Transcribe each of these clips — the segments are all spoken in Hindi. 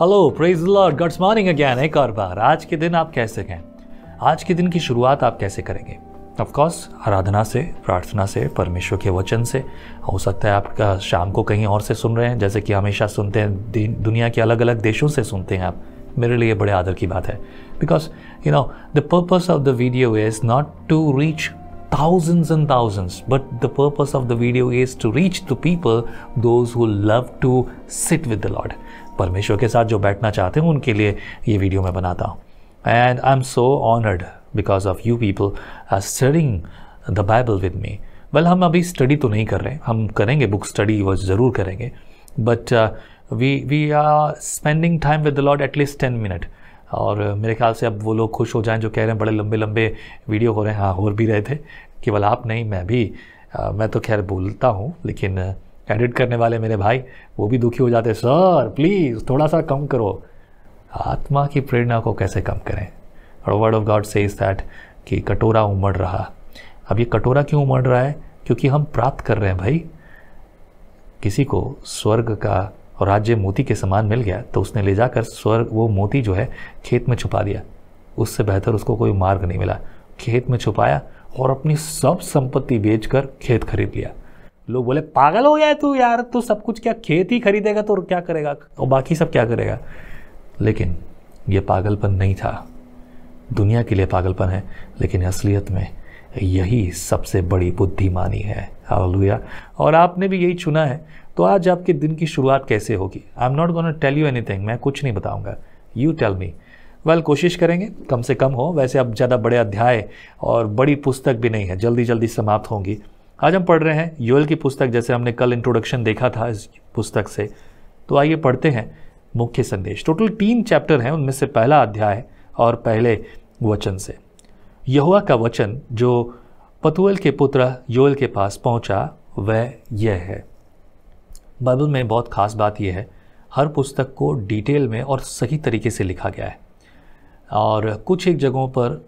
hello praise lord good morning again एक और बार आज के दिन आप कैसे हैं आज के दिन की शुरुआत आप कैसे करेंगे ऑफकोर्स आराधना से प्रार्थना से परमेश्वर के वचन से हो सकता है आप शाम को कहीं और से सुन रहे हैं जैसे कि हमेशा सुनते हैं दुनिया के अलग अलग देशों से सुनते हैं आप मेरे लिए बड़े आदर की बात है because you know the purpose of the video is not to reach thousands and thousands but the purpose of the video is to reach the people those who love to sit with the lord परमेश्वर के साथ जो बैठना चाहते हैं उनके लिए ये वीडियो मैं बनाता हूँ and I am so honoured because of you people are studying the Bible with me well हम अभी स्टडी तो नहीं कर रहे हैं हम करेंगे बुक स्टडी वो ज़रूर करेंगे but we we are spending time with the lord at least ten minute और मेरे ख्याल से अब वो लोग खुश हो जाएं जो कह रहे हैं बड़े लंबे लंबे वीडियो हो रहे हैं हाँ हो भी रहे थे केवल आप नहीं मैं भी uh, मैं तो खैर बोलता हूँ लेकिन uh, एडिट करने वाले मेरे भाई वो भी दुखी हो जाते सर प्लीज़ थोड़ा सा कम करो आत्मा की प्रेरणा को कैसे कम करें और वर्ड ऑफ गॉड से इज़ दैट कि कटोरा उमड़ रहा अब ये कटोरा क्यों उमड़ रहा है क्योंकि हम प्राप्त कर रहे हैं भाई किसी को स्वर्ग का और राज्य मोती के समान मिल गया तो उसने ले जाकर स्वर्ग वो मोती जो है खेत में छुपा दिया उससे बेहतर उसको कोई मार्ग नहीं मिला खेत में छुपाया और अपनी सब संपत्ति बेचकर खेत खरीद लिया लोग बोले पागल हो गया तू यार तू सब कुछ क्या खेत ही खरीदेगा तो क्या करेगा और बाकी सब क्या करेगा लेकिन ये पागलपन नहीं था दुनिया के लिए पागलपन है लेकिन असलियत में यही सबसे बड़ी बुद्धिमानी है हालेलुया और आपने भी यही चुना है तो आज आपके दिन की शुरुआत कैसे होगी I am not gonna tell you anything मैं कुछ नहीं बताऊंगा यू टेल मी वेल कोशिश करेंगे कम से कम हो वैसे अब ज़्यादा बड़े अध्याय और बड़ी पुस्तक भी नहीं है जल्दी जल्दी समाप्त होंगी आज हम पढ़ रहे हैं योल की पुस्तक जैसे हमने कल इंट्रोडक्शन देखा था इस पुस्तक से तो आइए पढ़ते हैं मुख्य संदेश टोटल तीन चैप्टर हैं उनमें से पहला अध्याय और पहले वचन से यहुआ का वचन जो पतुएल के पुत्र योल के पास पहुंचा वह यह है बाइबल में बहुत ख़ास बात यह है हर पुस्तक को डिटेल में और सही तरीके से लिखा गया है और कुछ एक जगहों पर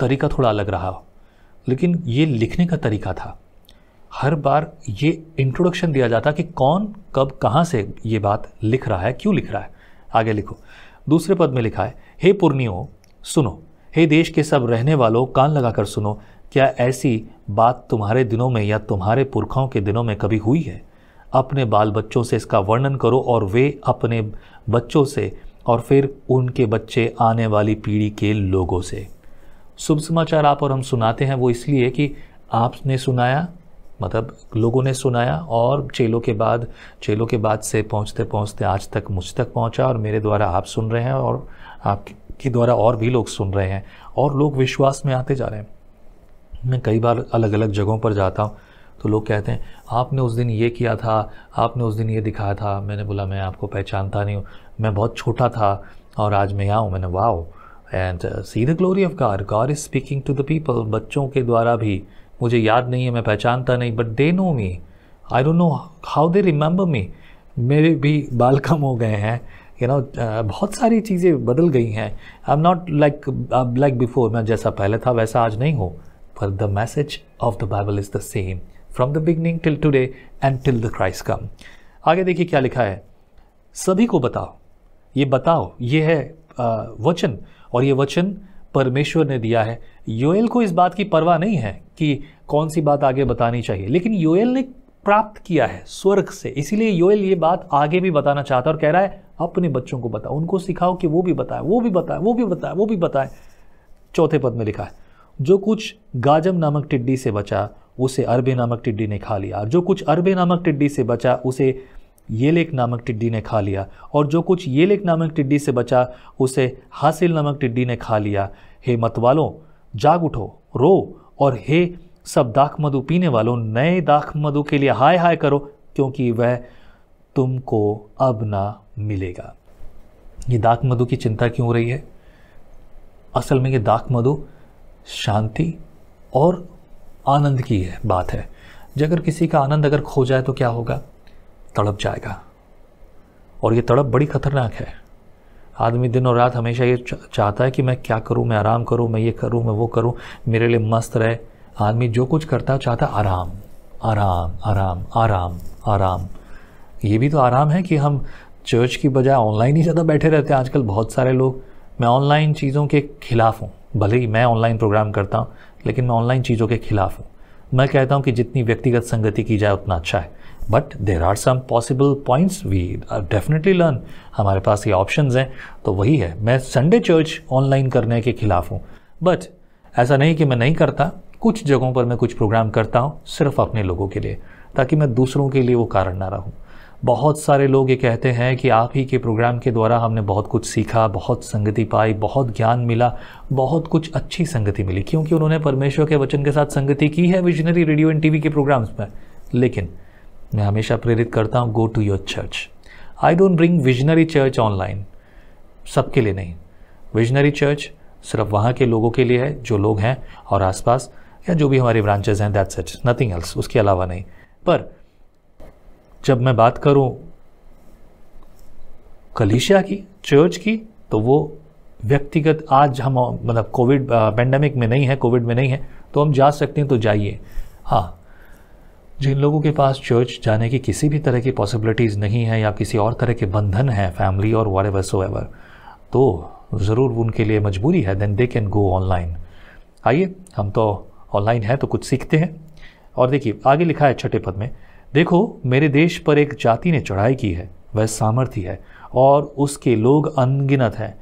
तरीका थोड़ा अलग रहा हो लेकिन ये लिखने का तरीका था हर बार ये इंट्रोडक्शन दिया जाता कि कौन कब कहाँ से ये बात लिख रहा है क्यों लिख रहा है आगे लिखो दूसरे पद में लिखा है हे पुर्नियो सुनो हे देश के सब रहने वालों कान लगाकर सुनो क्या ऐसी बात तुम्हारे दिनों में या तुम्हारे पुरखों के दिनों में कभी हुई है अपने बाल बच्चों से इसका वर्णन करो और वे अपने बच्चों से और फिर उनके बच्चे आने वाली पीढ़ी के लोगों से शुभ समाचार आप और हम सुनाते हैं वो इसलिए कि आपने सुनाया मतलब लोगों ने सुनाया और चेलों के बाद चेलों के बाद से पहुंचते पहुंचते आज तक मुझ तक पहुंचा और मेरे द्वारा आप सुन रहे हैं और आपके द्वारा और भी लोग सुन रहे हैं और लोग विश्वास में आते जा रहे हैं मैं कई बार अलग अलग जगहों पर जाता हूँ तो लोग कहते हैं आपने उस दिन ये किया था आपने उस दिन ये दिखाया था मैंने बोला मैं आपको पहचानता नहीं हूँ मैं बहुत छोटा था और आज मैं यहाँ हूँ मैंने वाह and see the glory of God God is speaking to the people बच्चों के द्वारा भी मुझे याद नहीं है मैं पहचानता नहीं but they know me I don't know how they remember me मेरे भी बाल कम हो गए हैं you you know know, uh, बहुत सारी चीज़ें बदल गई हैं I am not like like before मैं जैसा पहले था वैसा आज नहीं हूँ पर the message of the Bible is the same from the beginning till today and till the Christ come आगे देखिए क्या लिखा है सभी को बताओ ये बताओ ये है वचन और ये वचन परमेश्वर ने दिया है योएल को इस बात की परवाह नहीं है कि कौन सी बात आगे बतानी चाहिए लेकिन योएल ने प्राप्त किया है स्वर्ग से इसीलिए योएल ये बात आगे भी बताना चाहता है और कह रहा है अपने बच्चों को बताओ उनको सिखाओ कि वो भी बताए वो भी बताए वो भी बताए वो भी बताए चौथे पद में लिखा है जो कुछ गाजम नामक टिड्डी से बचा उसे अरबे नामक टिड्डी ने खा लिया जो कुछ अरबे नामक टिड्डी से बचा उसे ये लेक नामक टिड्डी ने खा लिया और जो कुछ ये लेक नामक टिड्डी से बचा उसे हासिल नामक टिड्डी ने खा लिया हे मतवालों जाग उठो रो और हे सब दाख मधु पीने वालों नए दाख मधु के लिए हाय हाय करो क्योंकि वह तुमको अब ना मिलेगा ये दाख मधु की चिंता क्यों हो रही है असल में ये दाख मधु शांति और आनंद की है बात है जब किसी का आनंद अगर खो जाए तो क्या होगा तड़प जाएगा और ये तड़प बड़ी ख़तरनाक है आदमी दिन और रात हमेशा ये चाहता है कि मैं क्या करूँ मैं आराम करूँ मैं ये करूँ मैं वो करूँ मेरे लिए मस्त रहे आदमी जो कुछ करता है चाहता आराम आराम आराम आराम आराम ये भी तो आराम है कि हम चर्च की बजाय ऑनलाइन ही ज़्यादा बैठे रहते हैं आजकल बहुत सारे लोग मैं ऑनलाइन चीज़ों के खिलाफ़ हूँ भले ही मैं ऑनलाइन प्रोग्राम करता हूँ लेकिन मैं ऑनलाइन चीज़ों के खिलाफ़ हूँ मैं कहता हूँ कि जितनी व्यक्तिगत संगति की जाए उतना अच्छा है but there are some possible points we definitely learn हमारे पास ये ऑप्शन हैं तो वही है मैं संडे चर्च ऑनलाइन करने के खिलाफ हूँ बट ऐसा नहीं कि मैं नहीं करता कुछ जगहों पर मैं कुछ प्रोग्राम करता हूँ सिर्फ अपने लोगों के लिए ताकि मैं दूसरों के लिए वो कारण ना रहूँ बहुत सारे लोग ये कहते हैं कि आप ही के प्रोग्राम के द्वारा हमने बहुत कुछ सीखा बहुत संगति पाई बहुत ज्ञान मिला बहुत कुछ अच्छी संगति मिली क्योंकि उन्होंने परमेश्वर के वचन के साथ संगति की है विजनरी रेडियो एंड टीवी के प्रोग्राम्स में लेकिन मैं हमेशा प्रेरित करता हूँ go to your church I don't bring visionary church online सबके लिए नहीं विजनरी चर्च सिर्फ वहाँ के लोगों के लिए है जो लोग हैं और आसपास या जो भी हमारे ब्रांचेज हैं दैट्स इट नथिंग एल्स उसके अलावा नहीं पर जब मैं बात करूं कलिशिया की चर्च की तो वो व्यक्तिगत आज हम मतलब कोविड पेंडेमिक में नहीं है कोविड में नहीं है तो हम जा सकते हैं तो जाइए हाँ जिन लोगों के पास चर्च जाने की किसी भी तरह की पॉसिबिलिटीज़ नहीं है या किसी और तरह के बंधन हैं फैमिली और वाट एवर सो एवर तो ज़रूर उनके लिए मजबूरी है then they can go online आइए हम तो ऑनलाइन है तो कुछ सीखते हैं और देखिए आगे लिखा है छठे पद में देखो मेरे देश पर एक जाति ने चढ़ाई की है वह सामर्थ्य है और उसके लोग अनगिनत हैं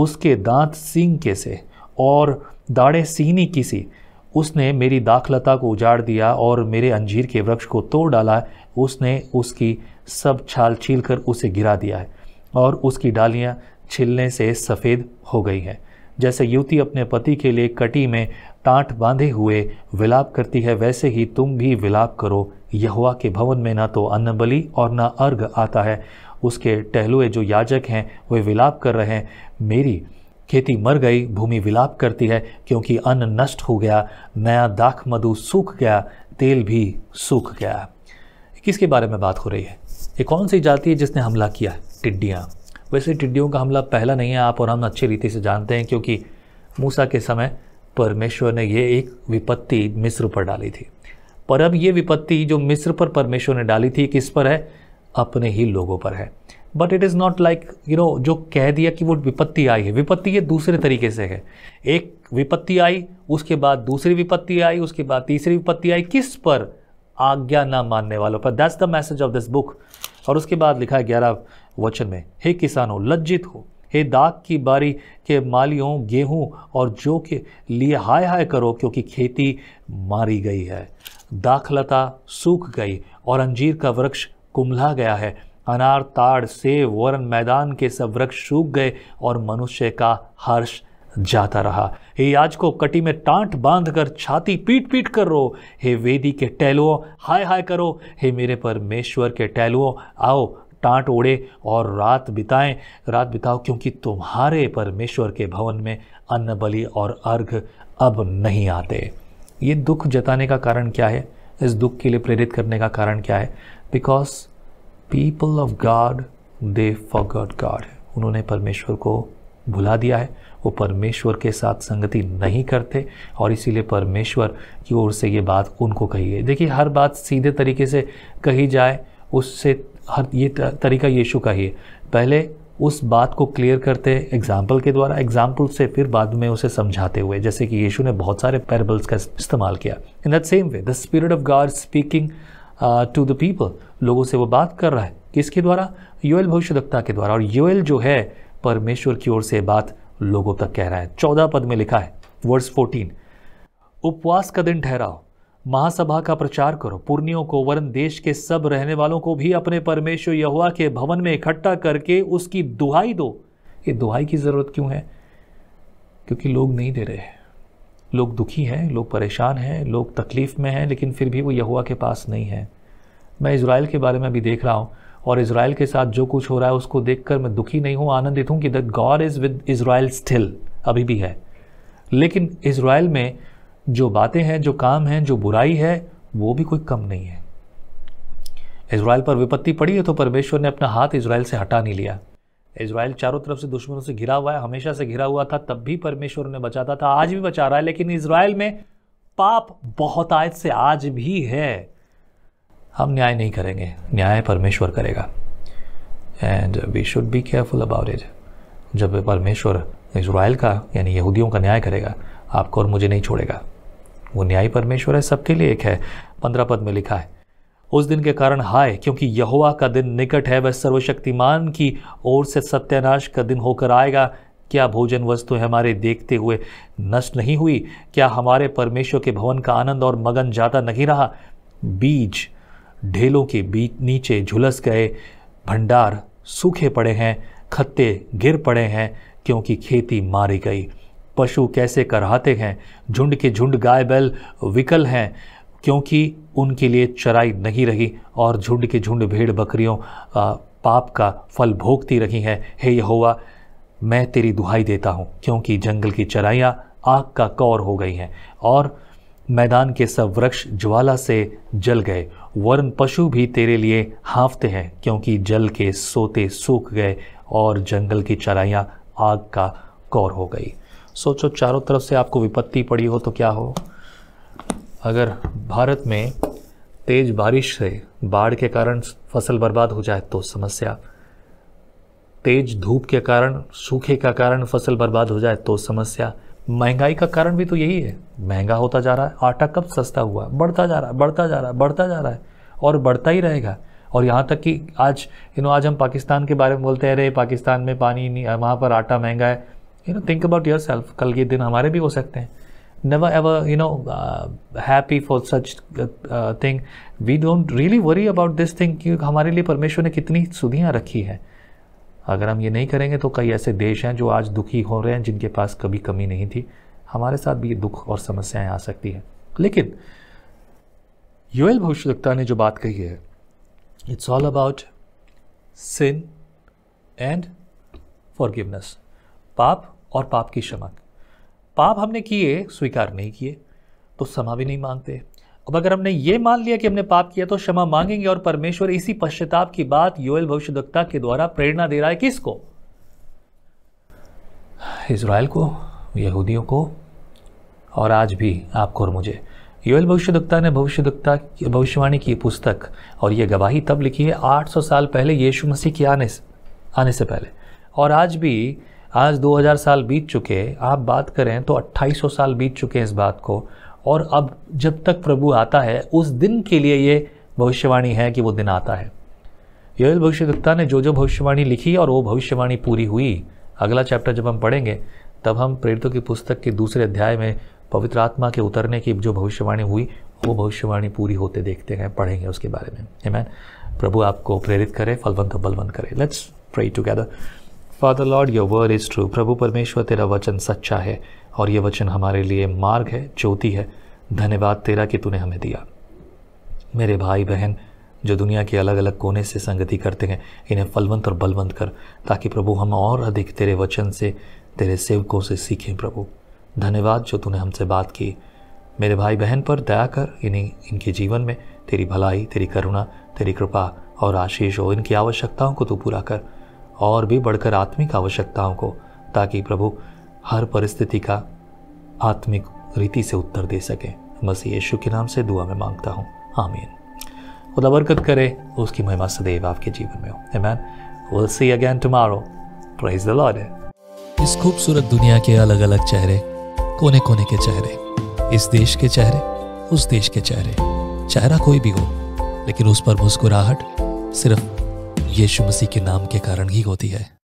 उसके दांत सींग के से और दाढ़े सीनी की सी उसने मेरी दाखलता को उजाड़ दिया और मेरे अंजीर के वृक्ष को तोड़ डाला उसने उसकी सब छाल छील कर उसे गिरा दिया है और उसकी डालियाँ छिलने से सफ़ेद हो गई हैं जैसे युवती अपने पति के लिए कटी में टाट बांधे हुए विलाप करती है वैसे ही तुम भी विलाप करो यहुआ के भवन में ना तो अन्न बलि और ना अर्घ आता है उसके टहलुए जो याजक हैं वे विलाप कर रहे हैं मेरी खेती मर गई भूमि विलाप करती है क्योंकि अन्न नष्ट हो गया नया दाख मधु सूख गया तेल भी सूख गया किसके बारे में बात हो रही है ये कौन सी जाति है जिसने हमला किया टिड्डियाँ वैसे टिड्डियों का हमला पहला नहीं है आप और हम अच्छी रीति से जानते हैं क्योंकि मूसा के समय परमेश्वर ने यह एक विपत्ति मिस्र पर डाली थी पर अब ये विपत्ति जो मिस्र पर परमेश्वर ने डाली थी किस पर है अपने ही लोगों पर है but it is not like you know जो कह दिया कि वो विपत्ति आई है विपत्ति ये दूसरे तरीके से है एक विपत्ति आई उसके बाद दूसरी विपत्ति आई उसके बाद तीसरी विपत्ति आई किस पर आज्ञा ना मानने वालों पर that's the message of this book और उसके बाद लिखा है ग्यारह वचन में हे किसानों लज्जित हो हे दाग की बारी के मालियों गेहूँ और जो के लिए हाय हाय करो क्योंकि खेती मारी गई है दाखलता सूख गई और अंजीर का वृक्ष कुमला गया है अनार ताड़ सेब वरन मैदान के सब वृक्ष सूख गए और मनुष्य का हर्ष जाता रहा हे आज को कटी में टांट बांध कर छाती पीट पीट कर रो हे वेदी के टहलुओं हाय हाय करो हे मेरे परमेश्वर के टहलुओं आओ टाट ओढ़े और रात बिताएं रात बिताओ क्योंकि तुम्हारे परमेश्वर के भवन में अन्न बलि और अर्घ अब नहीं आते ये दुख जताने का कारण क्या है इस दुख के लिए प्रेरित करने का कारण क्या है because people of God they for God God उन्होंने परमेश्वर को भुला दिया है वो परमेश्वर के साथ संगति नहीं करते और इसीलिए परमेश्वर की ओर से ये बात उनको कही है देखिए हर बात सीधे तरीके से कही जाए उससे हर ये तरीका यीशु का ही है पहले उस बात को क्लियर करते एग्जाम्पल के द्वारा एग्जाम्पल से फिर बाद में उसे समझाते हुए जैसे कि यीशु ने बहुत सारे पैरबल्स का इस्तेमाल किया in that same way the spirit of God speaking to the people लोगों से वो बात कर रहा है किसके द्वारा योएल भविष्यदक्ता के द्वारा और योएल जो है परमेश्वर की ओर से बात लोगों तक कह रहा है चौदह पद में लिखा है वर्स फोर्टीन उपवास का दिन ठहराओ महासभा का प्रचार करो पुर्णियों को वरन देश के सब रहने वालों को भी अपने परमेश्वर यहुआ के भवन में इकट्ठा करके उसकी दुहाई दो ये दुहाई की ज़रूरत क्यों है क्योंकि लोग नहीं दे रहे लोग दुखी हैं लोग परेशान हैं लोग तकलीफ़ में हैं लेकिन फिर भी वो यहुआ के पास नहीं है मैं इसराइल के बारे में भी देख रहा हूँ और इसराइल के साथ जो कुछ हो रहा है उसको देख मैं दुखी नहीं हूँ आनंदित हूँ कि that God is with Israel still अभी भी है लेकिन इसराइल में जो बातें हैं जो काम हैं जो बुराई है वो भी कोई कम नहीं है इसराइल पर विपत्ति पड़ी है तो परमेश्वर ने अपना हाथ इसराइल से हटा नहीं लिया इसराइल चारों तरफ से दुश्मनों से घिरा हुआ है हमेशा से घिरा हुआ था तब भी परमेश्वर ने बचाता था आज भी बचा रहा है लेकिन इसराइल में पाप बहुत आयत से आज भी है हम न्याय नहीं करेंगे न्याय परमेश्वर करेगा and we should be careful about it जब परमेश्वर इसराइल का यानी यहूदियों का न्याय करेगा आपको और मुझे नहीं छोड़ेगा वो न्यायी परमेश्वर है सबके लिए एक है पंद्रह पद में लिखा है उस दिन के कारण हाय क्योंकि यहुआ का दिन निकट है वह सर्वशक्तिमान की ओर से सत्यानाश का दिन होकर आएगा क्या भोजन वस्तु हमारे देखते हुए नष्ट नहीं हुई क्या हमारे परमेश्वर के भवन का आनंद और मगन ज़्यादा नहीं रहा बीज ढेलों के बीच नीचे झुलस गए भंडार सूखे पड़े हैं खत्ते गिर पड़े हैं क्योंकि खेती मारी गई पशु कैसे कराहते हैं झुंड के झुंड गाय बैल विकल हैं क्योंकि उनके लिए चराई नहीं रही और झुंड के झुंड भेड़ बकरियों पाप का फल भोगती रही हैं हे यहोवा मैं तेरी दुहाई देता हूँ क्योंकि जंगल की चराइयाँ आग का कौर हो गई हैं और मैदान के सब वृक्ष ज्वाला से जल गए वर्ण पशु भी तेरे लिए हाँफते हैं क्योंकि जल के सोते सूख गए और जंगल की चराइयाँ आग का कौर हो गई सोचो चारों तरफ से आपको विपत्ति पड़ी हो तो क्या हो अगर भारत में तेज बारिश से बाढ़ के कारण फसल बर्बाद हो जाए तो समस्या तेज धूप के कारण सूखे का कारण फसल बर्बाद हो जाए तो समस्या महंगाई का कारण भी तो यही है महंगा होता जा रहा है आटा कब सस्ता हुआ बढ़ता जा रहा है बढ़ता जा रहा है बढ़ता जा रहा है और बढ़ता ही रहेगा और यहाँ तक कि आज यू नो आज हम पाकिस्तान के बारे में बोलते हैं अरे पाकिस्तान में पानी नहीं वहाँ पर आटा महंगा है you know think about yourself कल के दिन हमारे भी हो सकते हैं never ever you know happy for such thing we don't really worry about this thing कि हमारे लिए परमेश्वर ने कितनी सुधियाँ रखी हैं अगर हम ये नहीं करेंगे तो कई ऐसे देश हैं जो आज दुखी हो रहे हैं जिनके पास कभी कमी नहीं थी हमारे साथ भी ये दुख और समस्याएं आ सकती हैं लेकिन योएल भविष्यवक्ता ने जो बात कही है it's all about sin and forgiveness पाप और पाप की क्षमा पाप हमने किए स्वीकार नहीं किए तो क्षमा भी नहीं मांगते अब अगर हमने ये मान लिया कि हमने पाप किया तो क्षमा मांगेंगे और परमेश्वर इसी पश्चाताप की बात योएल भविष्यदत्ता के द्वारा प्रेरणा दे रहा है किसको इसराइल को यहूदियों को और आज भी आपको और मुझे योएल भविष्यदत्ता ने भविष्यदत्ता भविष्यवाणी की पुस्तक और ये गवाही तब लिखी है 800 साल पहले यीशु मसीह के आने से आने से पहले और आज भी आज 2000 साल बीत चुके आप बात करें तो 2800 साल बीत चुके हैं इस बात को और अब जब तक प्रभु आता है उस दिन के लिए ये भविष्यवाणी है कि वो दिन आता है योल दत्ता ने जो जो भविष्यवाणी लिखी और वो भविष्यवाणी पूरी हुई अगला चैप्टर जब हम पढ़ेंगे तब हम प्रेरितों की पुस्तक के दूसरे अध्याय में पवित्र आत्मा के उतरने की जो भविष्यवाणी हुई वो भविष्यवाणी पूरी होते देखते हैं पढ़ेंगे उसके बारे में मैन प्रभु आपको प्रेरित करे फलवंत बलवंत करे let's pray together father lord your word is true प्रभु परमेश्वर तेरा वचन सच्चा है और ये वचन हमारे लिए मार्ग है ज्योति है धन्यवाद तेरा कि तूने हमें दिया मेरे भाई बहन जो दुनिया के अलग अलग कोने से संगति करते हैं इन्हें फलवंत और बलवंत कर ताकि प्रभु हम और अधिक तेरे वचन से तेरे सेवकों से सीखें प्रभु धन्यवाद जो तूने हमसे बात की मेरे भाई बहन पर दया कर इन्हें इनके जीवन में तेरी भलाई तेरी करुणा तेरी कृपा और आशीष हो इनकी आवश्यकताओं को तू पूरा कर और भी बढ़कर आत्मिक आवश्यकताओं को ताकि प्रभु हर परिस्थिति का आत्मिक रीति से उत्तर दे सके मसीह यीशु के नाम से दुआ में मांगता हूँ आमीन खुदा बरकत करे उसकी महिमा सदैव आपके जीवन में हो man will see again tomorrow praise the lord इस खूबसूरत दुनिया के अलग अलग चेहरे कोने कोने के चेहरे इस देश के चेहरे उस देश के चेहरे चेहरा कोई भी हो लेकिन उस पर मुस्कुराहट सिर्फ यीशु मसीह के नाम के कारण ही होती है